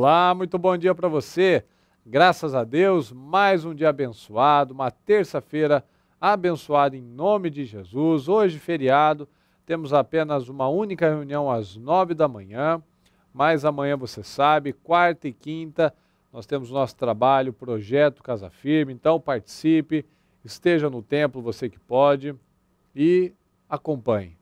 Olá, muito bom dia para você. Graças a Deus, mais um dia abençoado, uma terça-feira abençoada em nome de Jesus. Hoje, feriado, temos apenas uma única reunião às nove da manhã, mas amanhã você sabe, quarta e quinta, nós temos nosso trabalho, projeto Casa Firme, então participe, esteja no templo, você que pode, e acompanhe.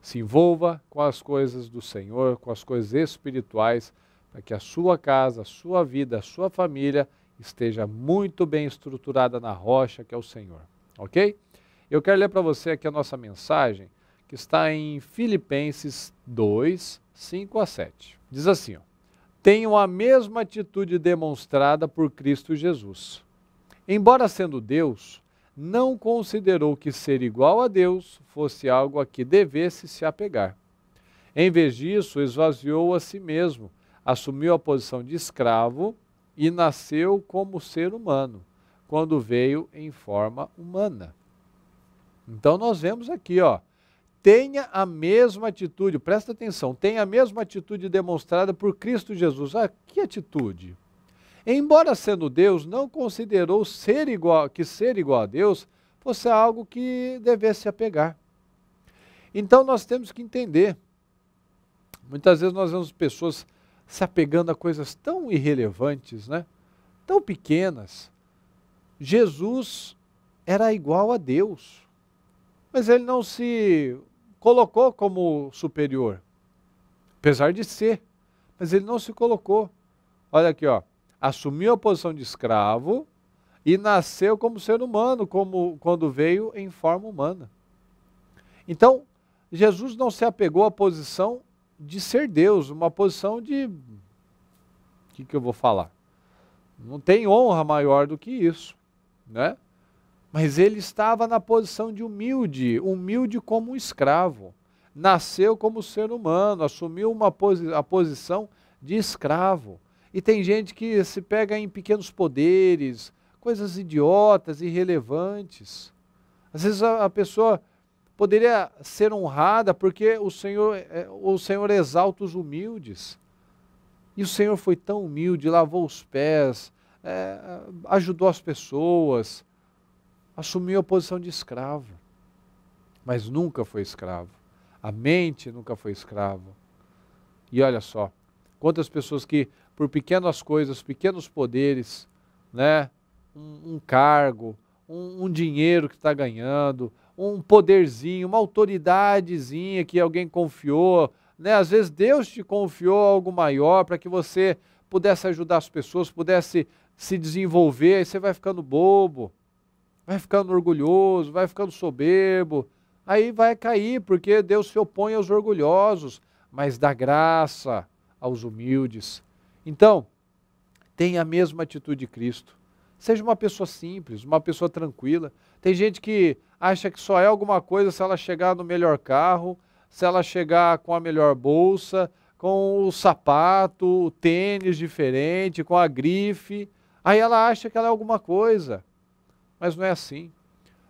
Se envolva com as coisas do Senhor, com as coisas espirituais para que a sua casa, a sua vida, a sua família esteja muito bem estruturada na rocha que é o Senhor. Ok? Eu quero ler para você aqui a nossa mensagem que está em Filipenses 2, 5 a 7. Diz assim: ó, Tenham a mesma atitude demonstrada por Cristo Jesus. Embora sendo Deus, não considerou que ser igual a Deus fosse algo a que devesse se apegar. Em vez disso, esvaziou a si mesmo assumiu a posição de escravo e nasceu como ser humano, quando veio em forma humana. Então nós vemos aqui, ó, tenha a mesma atitude, presta atenção, tenha a mesma atitude demonstrada por Cristo Jesus. Ah, que atitude? Embora sendo Deus, não considerou ser igual, que ser igual a Deus fosse algo que devesse apegar. Então nós temos que entender. Muitas vezes nós vemos pessoas se apegando a coisas tão irrelevantes, né? tão pequenas. Jesus era igual a Deus, mas ele não se colocou como superior, apesar de ser, mas ele não se colocou. Olha aqui, ó, assumiu a posição de escravo e nasceu como ser humano, como quando veio em forma humana. Então, Jesus não se apegou à posição de ser Deus, uma posição de. O que, que eu vou falar? Não tem honra maior do que isso, né? Mas ele estava na posição de humilde, humilde como um escravo. Nasceu como ser humano, assumiu uma posi a posição de escravo. E tem gente que se pega em pequenos poderes, coisas idiotas, irrelevantes. Às vezes a, a pessoa poderia ser honrada porque o Senhor, é, o Senhor exalta os humildes. E o Senhor foi tão humilde, lavou os pés, é, ajudou as pessoas, assumiu a posição de escravo, mas nunca foi escravo. A mente nunca foi escrava. E olha só, quantas pessoas que, por pequenas coisas, pequenos poderes, né, um, um cargo, um, um dinheiro que está ganhando, um poderzinho, uma autoridadezinha que alguém confiou, né? Às vezes Deus te confiou algo maior para que você pudesse ajudar as pessoas, pudesse se desenvolver, aí você vai ficando bobo, vai ficando orgulhoso, vai ficando soberbo, aí vai cair, porque Deus se opõe aos orgulhosos, mas dá graça aos humildes. Então, tenha a mesma atitude de Cristo. Seja uma pessoa simples, uma pessoa tranquila. Tem gente que acha que só é alguma coisa se ela chegar no melhor carro, se ela chegar com a melhor bolsa, com o sapato, o tênis diferente, com a grife. Aí ela acha que ela é alguma coisa. Mas não é assim.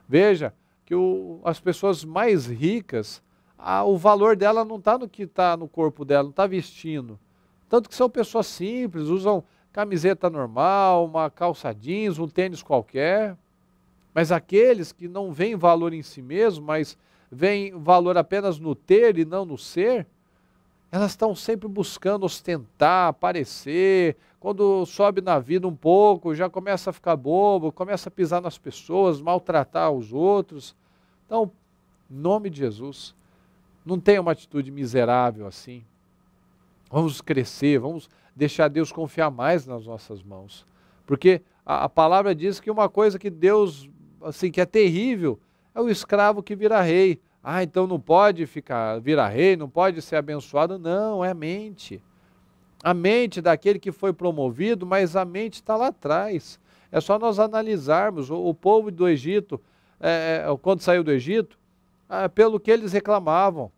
Veja que o, as pessoas mais ricas, a, o valor dela não está no que está no corpo dela, não está vestindo. Tanto que são pessoas simples, usam camiseta normal, uma calça jeans, um tênis qualquer. Mas aqueles que não veem valor em si mesmos, mas veem valor apenas no ter e não no ser, elas estão sempre buscando ostentar, aparecer. Quando sobe na vida um pouco, já começa a ficar bobo, começa a pisar nas pessoas, maltratar os outros. Então, em nome de Jesus, não tenha uma atitude miserável assim. Vamos crescer, vamos deixar Deus confiar mais nas nossas mãos. Porque a, a palavra diz que uma coisa que Deus assim que é terrível, é o escravo que vira rei. Ah, então não pode ficar virar rei, não pode ser abençoado. Não, é a mente. A mente daquele que foi promovido, mas a mente está lá atrás. É só nós analisarmos. O, o povo do Egito, é, é, é quando saiu do Egito, é, pelo que eles reclamavam.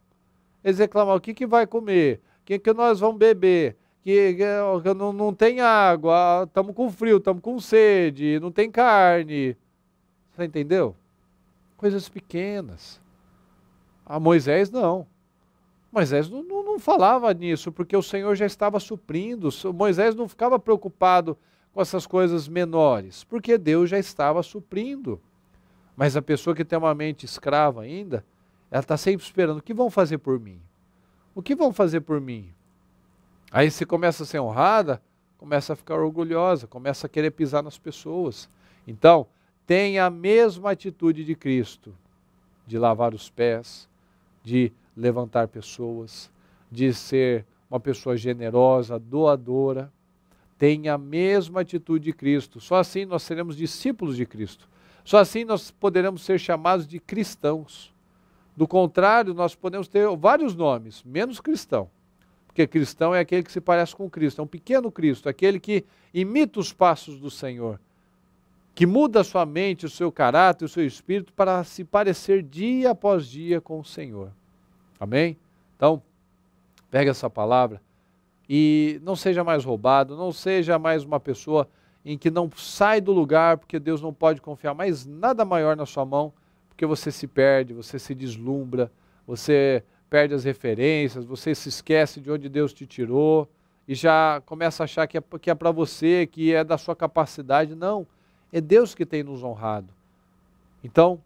Eles reclamavam: o que, que vai comer? O que, que nós vamos beber? Que, que não, não tem água, estamos ah, com frio, estamos com sede, não tem carne. Você entendeu? Coisas pequenas. A Moisés não. Moisés não, não, não, falava nisso, porque o Senhor já estava suprindo. Moisés não ficava preocupado com essas coisas menores, porque Deus já estava suprindo. Mas a pessoa que tem uma mente escrava ainda, ela está sempre esperando: o que vão fazer por mim? O que vão fazer por mim? Aí se começa a ser honrada, começa a ficar orgulhosa, começa a querer pisar nas pessoas. Então, tenha a mesma atitude de Cristo, de lavar os pés, de levantar pessoas, de ser uma pessoa generosa, doadora. Tenha a mesma atitude de Cristo. Só assim nós seremos discípulos de Cristo. Só assim nós poderemos ser chamados de cristãos. Do contrário, nós podemos ter vários nomes, menos cristão. Porque cristão é aquele que se parece com Cristo, é um pequeno Cristo, aquele que imita os passos do Senhor que muda sua mente, o seu caráter, o seu espírito para se parecer dia após dia com o Senhor. Amém? Então, pega essa palavra e não seja mais roubado, não seja mais uma pessoa em que não sai do lugar porque Deus não pode confiar mais nada maior na sua mão, porque você se perde, você se deslumbra, você perde as referências, você se esquece de onde Deus te tirou e já começa a achar que é, que é para você, que é da sua capacidade. Não. É Deus que tem nos honrado. Então,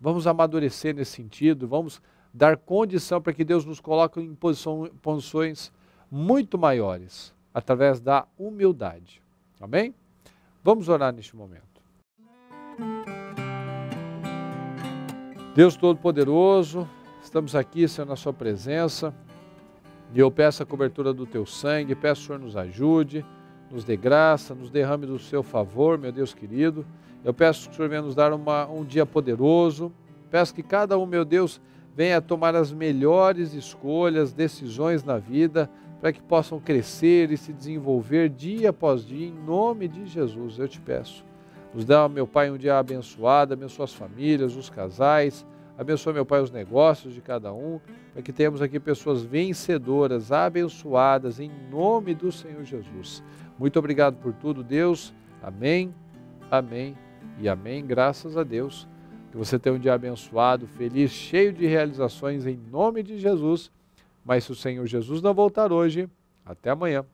vamos amadurecer nesse sentido, vamos dar condição para que Deus nos coloque em posições muito maiores, através da humildade. Amém? Vamos orar neste momento. Deus Todo-Poderoso, estamos aqui, Senhor, na Sua presença. E eu peço a cobertura do Teu sangue, peço que o Senhor nos ajude nos dê graça, nos derrame do seu favor, meu Deus querido. Eu peço que o Senhor venha nos dar uma, um dia poderoso. Peço que cada um, meu Deus, venha tomar as melhores escolhas, decisões na vida, para que possam crescer e se desenvolver dia após dia, em nome de Jesus, eu te peço. Nos dá, meu Pai, um dia abençoado, abençoa as famílias, os casais, Abençoa, meu Pai, os negócios de cada um, para é que tenhamos aqui pessoas vencedoras, abençoadas, em nome do Senhor Jesus. Muito obrigado por tudo, Deus. Amém, amém e amém. Graças a Deus. Que você tenha um dia abençoado, feliz, cheio de realizações, em nome de Jesus. Mas se o Senhor Jesus não voltar hoje, até amanhã.